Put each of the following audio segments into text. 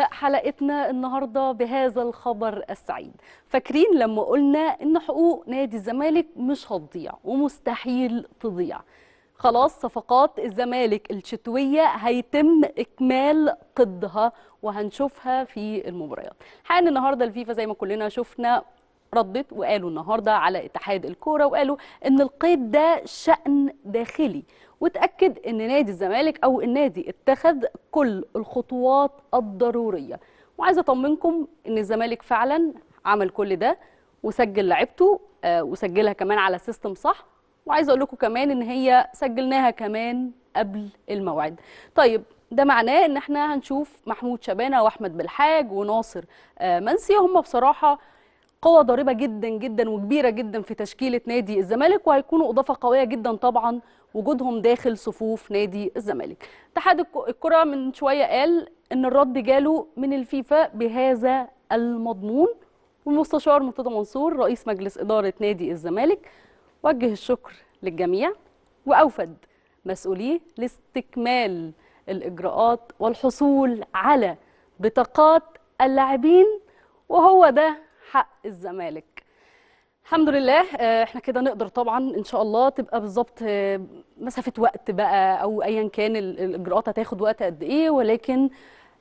حلقتنا النهارده بهذا الخبر السعيد فاكرين لما قلنا ان حقوق نادي الزمالك مش هتضيع ومستحيل تضيع خلاص صفقات الزمالك الشتويه هيتم اكمال قدها وهنشوفها في المباريات حان النهارده الفيفا زي ما كلنا شفنا ردت وقالوا النهارده على اتحاد الكوره وقالوا ان القيد ده شان داخلي وتأكد أن نادي الزمالك أو النادي اتخذ كل الخطوات الضرورية وعايزة أطمنكم أن الزمالك فعلا عمل كل ده وسجل لعيبته آه، وسجلها كمان على سيستم صح وعايزه اقول لكم كمان ان هي سجلناها كمان قبل الموعد طيب ده معناه ان احنا هنشوف محمود شبانه واحمد بالحاج وناصر آه، منسي هم بصراحه قوة ضاربة جدا جدا وكبيرة جدا في تشكيلة نادي الزمالك وهيكونوا إضافة قوية جدا طبعا وجودهم داخل صفوف نادي الزمالك اتحاد الكرة من شوية قال إن الرد جاله من الفيفا بهذا المضمون والمستشار مرتضى منصور رئيس مجلس إدارة نادي الزمالك وجه الشكر للجميع وأوفد مسؤوليه لاستكمال الإجراءات والحصول على بطاقات اللاعبين وهو ده حق الزمالك الحمد لله آه، احنا كده نقدر طبعا ان شاء الله تبقى بالظبط آه، مسافه وقت بقى او ايا كان الاجراءات هتاخد وقت قد ايه ولكن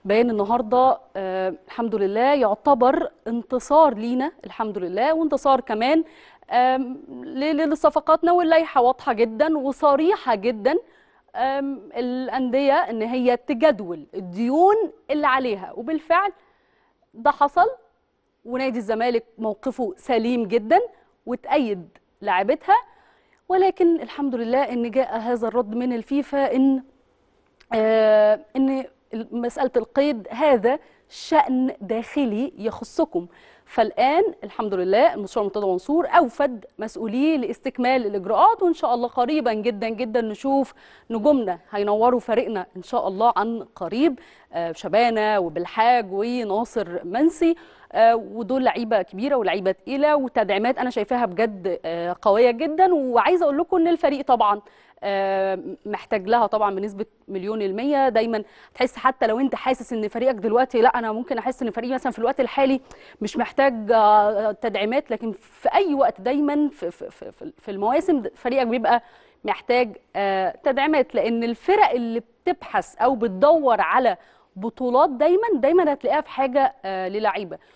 بيان النهارده آه، الحمد لله يعتبر انتصار لينا الحمد لله وانتصار كمان لصفقاتنا واللائحه واضحه جدا وصريحه جدا الانديه ان هي تجدول الديون اللي عليها وبالفعل ده حصل ونادي الزمالك موقفه سليم جدا وتأيد لاعبتها ولكن الحمد لله ان جاء هذا الرد من الفيفا ان آه ان مساله القيد هذا شان داخلي يخصكم فالان الحمد لله المستشار مرتضى منصور اوفد مسؤوليه لاستكمال الاجراءات وان شاء الله قريبا جدا جدا نشوف نجومنا هينوروا فريقنا ان شاء الله عن قريب آه، شبانه وبالحاج وناصر منسي آه، ودول لعيبه كبيره ولعيبه تقيله وتدعيمات انا شايفاها بجد آه، قويه جدا وعايزه اقول لكم ان الفريق طبعا آه، محتاج لها طبعا بنسبه مليون المية دايما تحس حتى لو انت حاسس ان فريقك دلوقتي لا انا ممكن احس ان فريقي مثلا في الوقت الحالي مش محتاج آه، تدعيمات لكن في اي وقت دايما في, في, في, في المواسم فريقك بيبقى محتاج آه، تدعيمات لان الفرق اللي بتبحث او بتدور على بطولات دايما دايما هتلاقيها في حاجه للعيبه